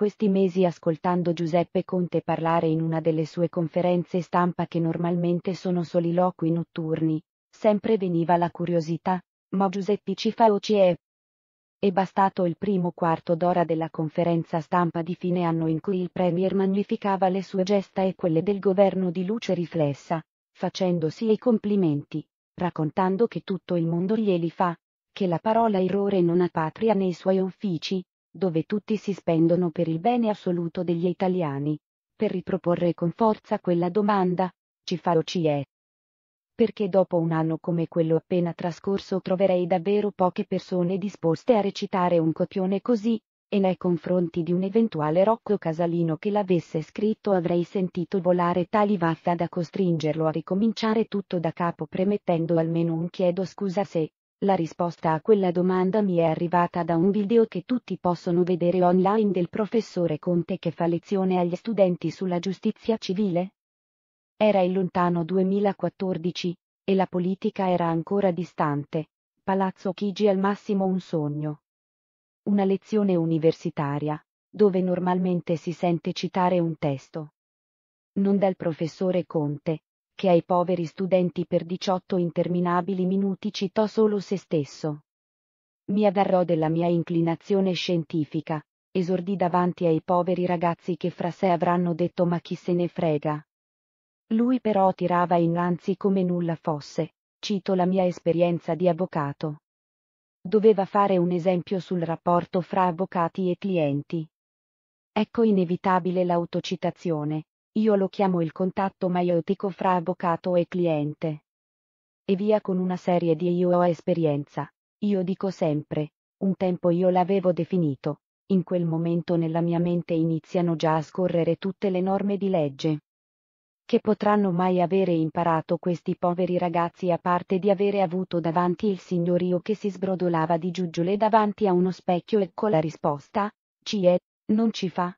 questi mesi ascoltando Giuseppe Conte parlare in una delle sue conferenze stampa che normalmente sono soliloqui notturni, sempre veniva la curiosità, ma Giuseppe ci fa o ci è? È bastato il primo quarto d'ora della conferenza stampa di fine anno in cui il Premier magnificava le sue gesta e quelle del governo di luce riflessa, facendosi i complimenti, raccontando che tutto il mondo glieli fa, che la parola errore non ha patria nei suoi uffici, dove tutti si spendono per il bene assoluto degli italiani, per riproporre con forza quella domanda, ci fa o ci è. Perché dopo un anno come quello appena trascorso troverei davvero poche persone disposte a recitare un copione così, e nei confronti di un eventuale Rocco Casalino che l'avesse scritto avrei sentito volare tali vaffa da costringerlo a ricominciare tutto da capo premettendo almeno un chiedo scusa se, la risposta a quella domanda mi è arrivata da un video che tutti possono vedere online del professore Conte che fa lezione agli studenti sulla giustizia civile. Era il lontano 2014, e la politica era ancora distante. Palazzo Chigi al massimo un sogno. Una lezione universitaria, dove normalmente si sente citare un testo. Non dal professore Conte, che ai poveri studenti per 18 interminabili minuti citò solo se stesso. Mi avverrò della mia inclinazione scientifica, esordì davanti ai poveri ragazzi che fra sé avranno detto ma chi se ne frega. Lui però tirava innanzi come nulla fosse, cito la mia esperienza di avvocato. Doveva fare un esempio sul rapporto fra avvocati e clienti. Ecco inevitabile l'autocitazione, io lo chiamo il contatto maiotico fra avvocato e cliente. E via con una serie di io ho esperienza. Io dico sempre, un tempo io l'avevo definito, in quel momento nella mia mente iniziano già a scorrere tutte le norme di legge. Che potranno mai avere imparato questi poveri ragazzi a parte di avere avuto davanti il signorio che si sbrodolava di giuggiole davanti a uno specchio e con la risposta, ci è, non ci fa,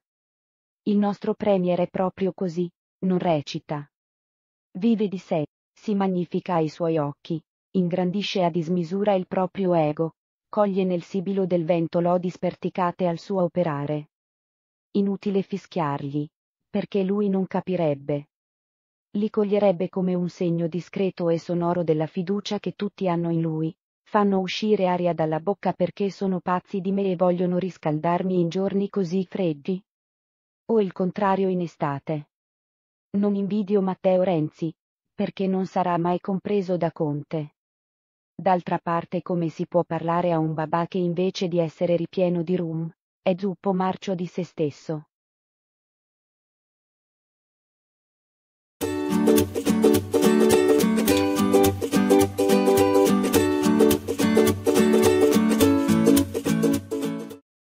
il nostro premier è proprio così, non recita. Vive di sé, si magnifica ai suoi occhi, ingrandisce a dismisura il proprio ego, coglie nel sibilo del vento lodi sperticate al suo operare. Inutile fischiargli, perché lui non capirebbe. Li coglierebbe come un segno discreto e sonoro della fiducia che tutti hanno in lui, fanno uscire aria dalla bocca perché sono pazzi di me e vogliono riscaldarmi in giorni così freddi o il contrario in estate. Non invidio Matteo Renzi, perché non sarà mai compreso da Conte. D'altra parte come si può parlare a un babà che invece di essere ripieno di rum, è zuppo marcio di se stesso.